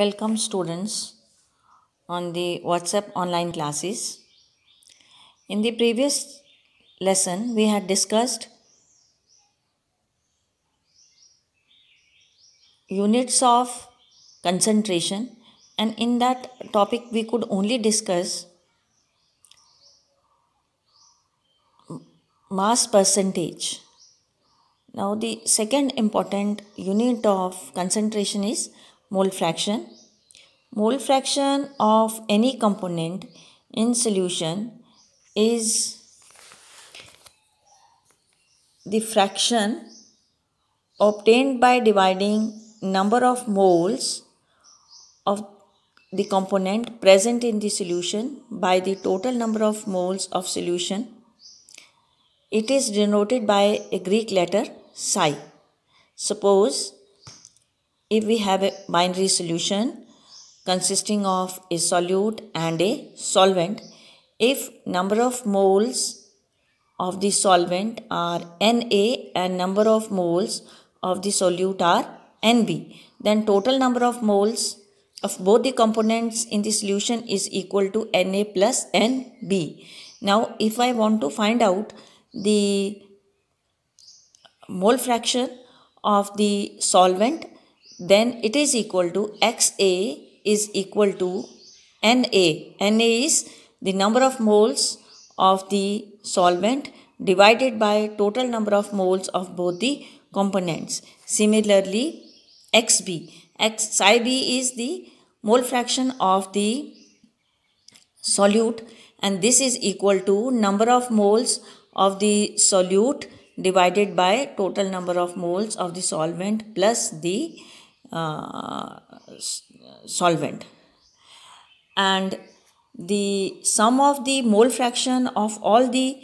Welcome students on the WhatsApp online classes. In the previous lesson, we had discussed units of concentration and in that topic we could only discuss mass percentage. Now the second important unit of concentration is mole fraction. Mole fraction of any component in solution is the fraction obtained by dividing number of moles of the component present in the solution by the total number of moles of solution. It is denoted by a Greek letter psi. Suppose if we have a binary solution consisting of a solute and a solvent, if number of moles of the solvent are Na and number of moles of the solute are Nb, then total number of moles of both the components in the solution is equal to Na plus Nb. Now, if I want to find out the mole fraction of the solvent, then it is equal to XA is equal to Na. Na is the number of moles of the solvent divided by total number of moles of both the components. Similarly, XB. X, psi B is the mole fraction of the solute and this is equal to number of moles of the solute divided by total number of moles of the solvent plus the uh, solvent and the sum of the mole fraction of all the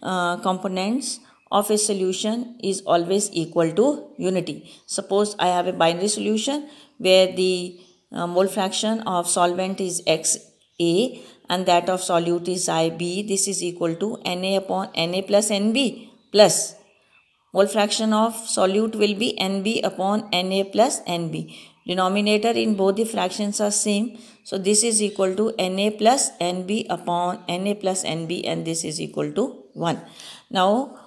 uh, components of a solution is always equal to unity. Suppose I have a binary solution where the uh, mole fraction of solvent is XA and that of solute is IB. This is equal to Na upon Na plus NB plus Mole fraction of solute will be Nb upon Na plus Nb. Denominator in both the fractions are same. So this is equal to Na plus Nb upon Na plus Nb and this is equal to 1. Now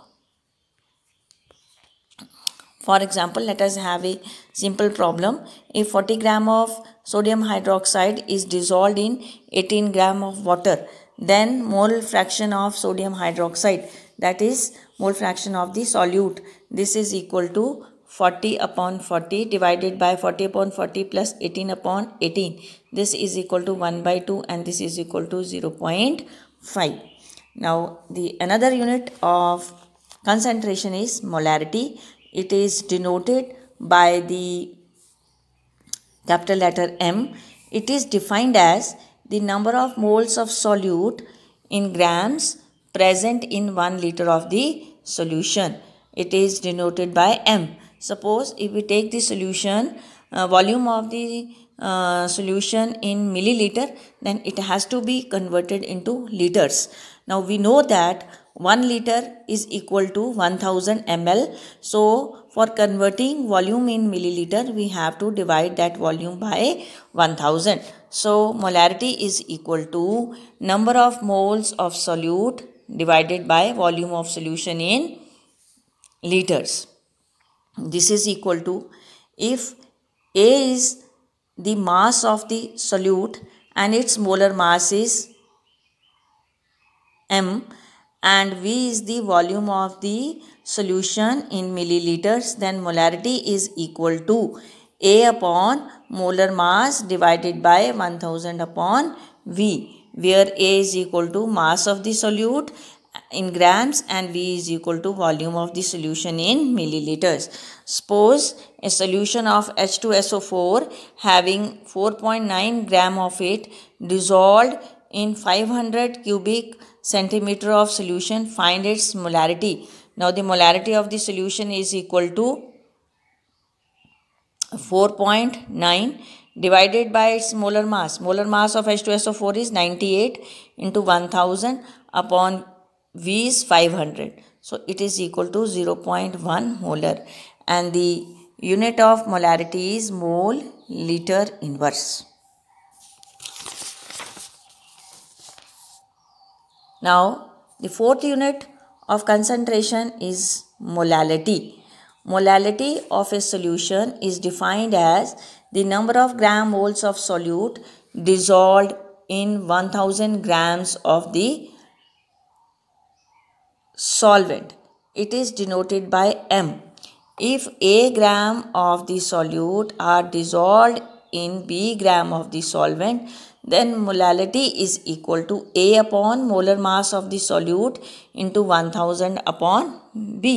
for example, let us have a simple problem. If 40 gram of sodium hydroxide is dissolved in 18 gram of water, then mole fraction of sodium hydroxide that is mole fraction of the solute. This is equal to 40 upon 40 divided by 40 upon 40 plus 18 upon 18. This is equal to 1 by 2 and this is equal to 0 0.5. Now the another unit of concentration is molarity. It is denoted by the capital letter M. It is defined as the number of moles of solute in grams present in 1 liter of the solution. It is denoted by M. Suppose if we take the solution, uh, volume of the uh, solution in milliliter, then it has to be converted into liters. Now we know that 1 liter is equal to 1000 ml. So for converting volume in milliliter, we have to divide that volume by 1000. So molarity is equal to number of moles of solute divided by volume of solution in liters. This is equal to if A is the mass of the solute and its molar mass is m and V is the volume of the solution in milliliters then molarity is equal to A upon molar mass divided by 1000 upon V where A is equal to mass of the solute in grams and V is equal to volume of the solution in milliliters. Suppose a solution of H2SO4 having 4.9 gram of it dissolved in 500 cubic centimeter of solution find its molarity. Now the molarity of the solution is equal to 4.9 divided by its molar mass. Molar mass of H2SO4 is 98 into 1000 upon V is 500. So it is equal to 0.1 molar and the unit of molarity is mole liter inverse. Now the fourth unit of concentration is molality Molality of a solution is defined as the number of gram moles of solute dissolved in 1000 grams of the solvent. It is denoted by M. If A gram of the solute are dissolved in B gram of the solvent, then molality is equal to A upon molar mass of the solute into 1000 upon B.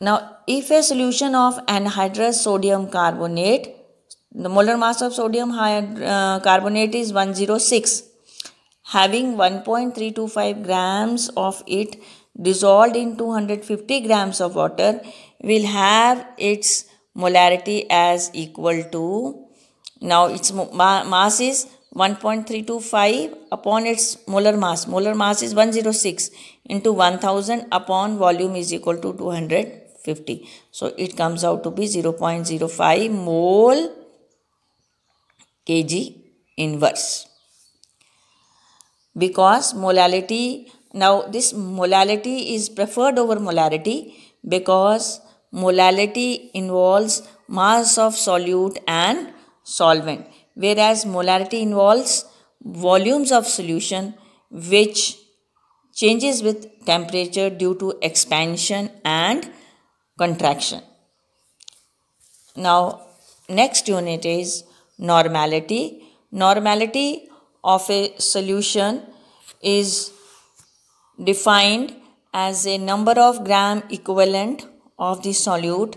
Now, if a solution of anhydrous sodium carbonate, the molar mass of sodium uh, carbonate is 106, having 1.325 grams of it dissolved in 250 grams of water will have its molarity as equal to, now its mass is 1.325 upon its molar mass. Molar mass is 106 into 1000 upon volume is equal to 200 50. So it comes out to be 0.05 mole kg inverse. Because molality, now this molality is preferred over molarity because molality involves mass of solute and solvent whereas molarity involves volumes of solution which changes with temperature due to expansion and contraction. Now, next unit is normality. Normality of a solution is defined as a number of gram equivalent of the solute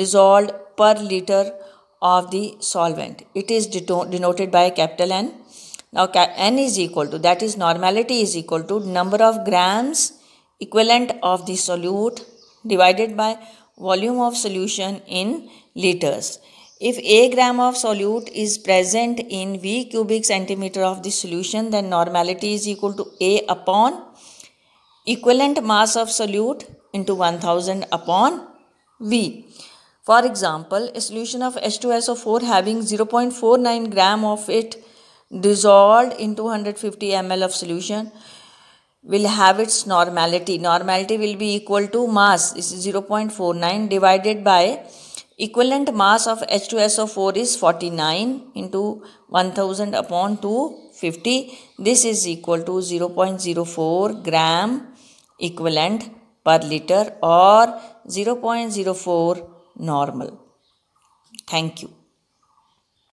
dissolved per liter of the solvent. It is denoted by capital N. Now N is equal to that is normality is equal to number of grams equivalent of the solute divided by volume of solution in liters. If a gram of solute is present in V cubic centimeter of the solution, then normality is equal to A upon equivalent mass of solute into 1000 upon V. For example, a solution of H2SO4 having 0.49 gram of it dissolved in 250 ml of solution will have its normality. Normality will be equal to mass, this is 0.49 divided by equivalent mass of H2SO4 is 49 into 1000 upon 250. This is equal to 0.04 gram equivalent per liter or 0.04 normal. Thank you.